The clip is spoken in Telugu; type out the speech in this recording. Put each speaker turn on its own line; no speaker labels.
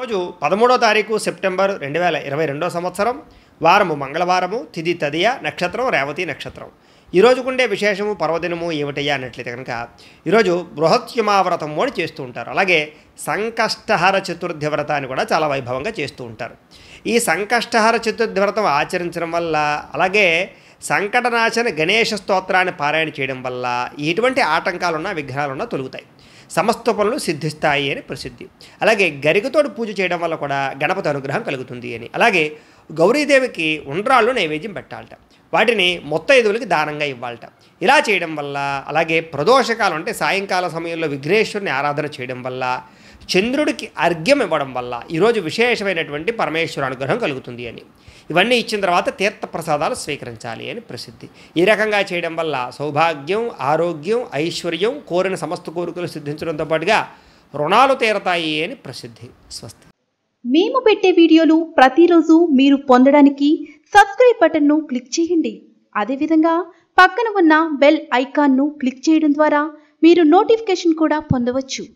రోజు పదమూడో తారీఖు సెప్టెంబర్ రెండు వేల ఇరవై రెండో సంవత్సరం వారము మంగళవారము తిది తదియ నక్షత్రం రేవతి నక్షత్రం ఈరోజు ఉండే విశేషము పర్వదినము ఏమిటయ్యా అన్నట్లయితే కనుక ఈరోజు బృహత్యుమావ్రతము అని చేస్తూ ఉంటారు అలాగే సంకష్టహార చతుర్థి వ్రతాన్ని కూడా చాలా వైభవంగా చేస్తూ ఉంటారు ఈ సంకష్టహార చతుర్థి వ్రతం ఆచరించడం వల్ల అలాగే సంకటనాశన గణేష స్తోత్రాన్ని పారాయణ చేయడం వల్ల ఎటువంటి ఆటంకాలున్నా విఘ్నాలున్నా తొలుగుతాయి సమస్త పనులు సిద్ధిస్తాయి అని ప్రసిద్ధి అలాగే గరికతోడు పూజ చేయడం వల్ల కూడా గణపతి అనుగ్రహం కలుగుతుంది అని అలాగే గౌరీదేవికి ఉండ్రాళ్ళు నైవేద్యం పెట్టాలట వాటిని మొత్త ఎదువులకి దానంగా ఇవ్వాలట ఇలా చేయడం వల్ల అలాగే ప్రదోషకాలు అంటే సాయంకాల సమయంలో విఘ్నేశ్వరుని ఆరాధన చేయడం వల్ల చంద్రుడికి అర్ఘ్యం ఇవ్వడం వల్ల ఈరోజు విశేషమైనటువంటి పరమేశ్వర అనుగ్రహం కలుగుతుంది అని ఇవన్నీ ఇచ్చిన తర్వాత తీర్థ ప్రసాదాలు స్వీకరించాలి అని ప్రసిద్ధి ఈ రకంగా చేయడం వల్ల సౌభాగ్యం ఆరోగ్యం ఐశ్వర్యం కోరిన సమస్త కోరికలు సిద్ధించడంతో పాటుగా రుణాలు తీరతాయి అని ప్రసిద్ధి స్వస్తి
మేము పెట్టే వీడియోలు ప్రతిరోజు మీరు పొందడానికి సబ్స్క్రైబ్ బటన్ను క్లిక్ చేయండి అదేవిధంగా పక్కన ఉన్న బెల్ ఐకాన్ను క్లిక్ చేయడం ద్వారా మీరు నోటిఫికేషన్ కూడా పొందవచ్చు